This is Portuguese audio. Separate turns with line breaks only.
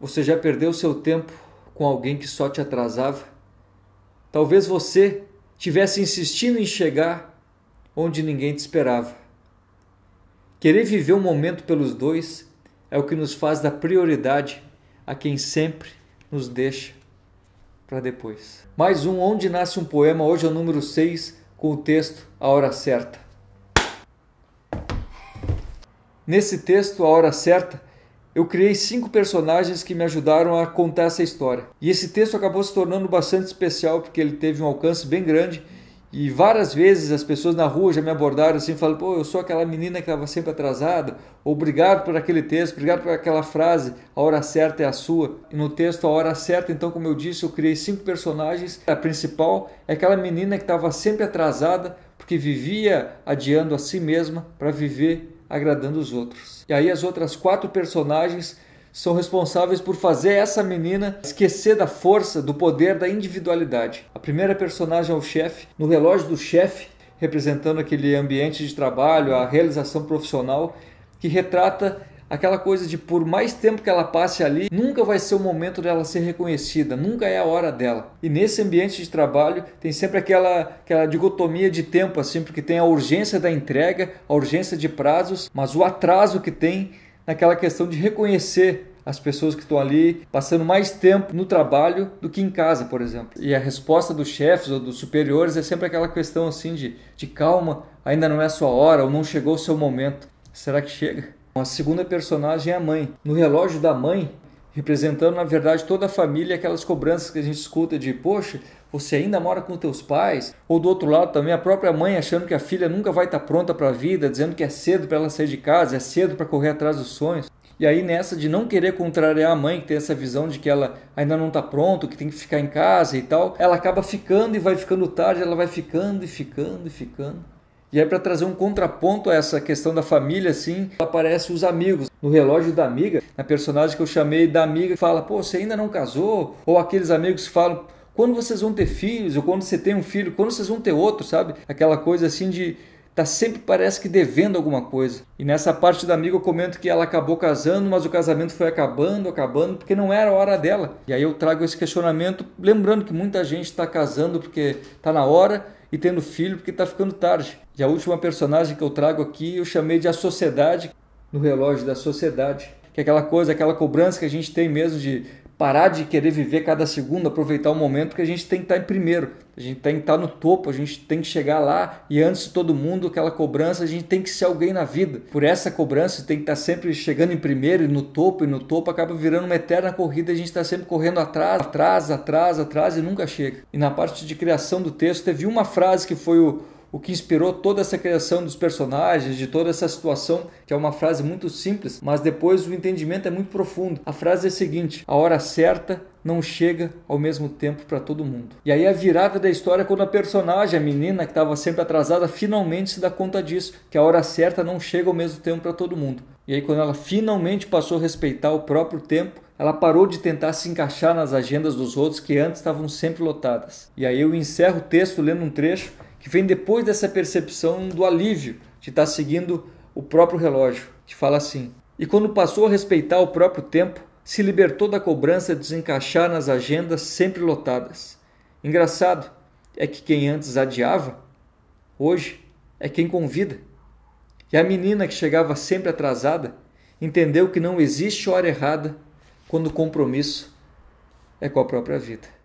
Você já perdeu seu tempo com alguém que só te atrasava? Talvez você tivesse insistindo em chegar onde ninguém te esperava. Querer viver um momento pelos dois é o que nos faz dar prioridade a quem sempre nos deixa para depois. Mais um Onde Nasce um Poema, hoje é o número 6, com o texto A Hora Certa. Nesse texto, A Hora Certa, eu criei cinco personagens que me ajudaram a contar essa história. E esse texto acabou se tornando bastante especial porque ele teve um alcance bem grande. E várias vezes as pessoas na rua já me abordaram assim, falando: pô, eu sou aquela menina que estava sempre atrasada, obrigado por aquele texto, obrigado por aquela frase, a hora certa é a sua. E no texto, a hora certa, então, como eu disse, eu criei cinco personagens. A principal é aquela menina que estava sempre atrasada, porque vivia adiando a si mesma para viver agradando os outros. E aí as outras quatro personagens são responsáveis por fazer essa menina esquecer da força, do poder, da individualidade. A primeira personagem é o chefe, no relógio do chefe, representando aquele ambiente de trabalho, a realização profissional, que retrata aquela coisa de por mais tempo que ela passe ali, nunca vai ser o momento dela ser reconhecida, nunca é a hora dela. E nesse ambiente de trabalho tem sempre aquela, aquela dicotomia de tempo, assim, porque tem a urgência da entrega, a urgência de prazos, mas o atraso que tem naquela questão de reconhecer as pessoas que estão ali passando mais tempo no trabalho do que em casa, por exemplo. E a resposta dos chefes ou dos superiores é sempre aquela questão assim de, de calma, ainda não é a sua hora ou não chegou o seu momento. Será que chega? A segunda personagem é a mãe. No relógio da mãe, representando na verdade toda a família, aquelas cobranças que a gente escuta de, poxa, você ainda mora com teus pais? Ou do outro lado também a própria mãe achando que a filha nunca vai estar pronta para a vida, dizendo que é cedo para ela sair de casa, é cedo para correr atrás dos sonhos. E aí nessa de não querer contrariar a mãe, que tem essa visão de que ela ainda não está pronta, que tem que ficar em casa e tal, ela acaba ficando e vai ficando tarde, ela vai ficando e ficando e ficando. E aí, para trazer um contraponto a essa questão da família, assim, aparece os amigos. No relógio da amiga, na personagem que eu chamei da amiga, fala: pô, você ainda não casou? Ou aqueles amigos falam: quando vocês vão ter filhos? Ou quando você tem um filho? Quando vocês vão ter outro? Sabe? Aquela coisa assim de tá sempre parece que devendo alguma coisa. E nessa parte da amiga eu comento que ela acabou casando, mas o casamento foi acabando, acabando, porque não era a hora dela. E aí eu trago esse questionamento, lembrando que muita gente está casando porque está na hora, e tendo filho porque está ficando tarde. E a última personagem que eu trago aqui eu chamei de A Sociedade, no relógio da sociedade. Que é aquela coisa, aquela cobrança que a gente tem mesmo de parar de querer viver cada segundo, aproveitar o momento, porque a gente tem que estar em primeiro, a gente tem que estar no topo, a gente tem que chegar lá e antes de todo mundo, aquela cobrança, a gente tem que ser alguém na vida. Por essa cobrança, tem que estar sempre chegando em primeiro e no topo, e no topo acaba virando uma eterna corrida, a gente está sempre correndo atrás, atrás, atrás, atrás e nunca chega. E na parte de criação do texto, teve uma frase que foi o o que inspirou toda essa criação dos personagens, de toda essa situação, que é uma frase muito simples, mas depois o entendimento é muito profundo. A frase é a seguinte: a hora certa não chega ao mesmo tempo para todo mundo. E aí a virada da história é quando a personagem, a menina que estava sempre atrasada, finalmente se dá conta disso, que a hora certa não chega ao mesmo tempo para todo mundo. E aí quando ela finalmente passou a respeitar o próprio tempo, ela parou de tentar se encaixar nas agendas dos outros que antes estavam sempre lotadas. E aí eu encerro o texto lendo um trecho que vem depois dessa percepção do alívio de estar tá seguindo o próprio relógio, que fala assim: e quando passou a respeitar o próprio tempo, se libertou da cobrança de desencaixar nas agendas sempre lotadas. Engraçado é que quem antes adiava, hoje é quem convida. E a menina que chegava sempre atrasada entendeu que não existe hora errada quando o compromisso é com a própria vida.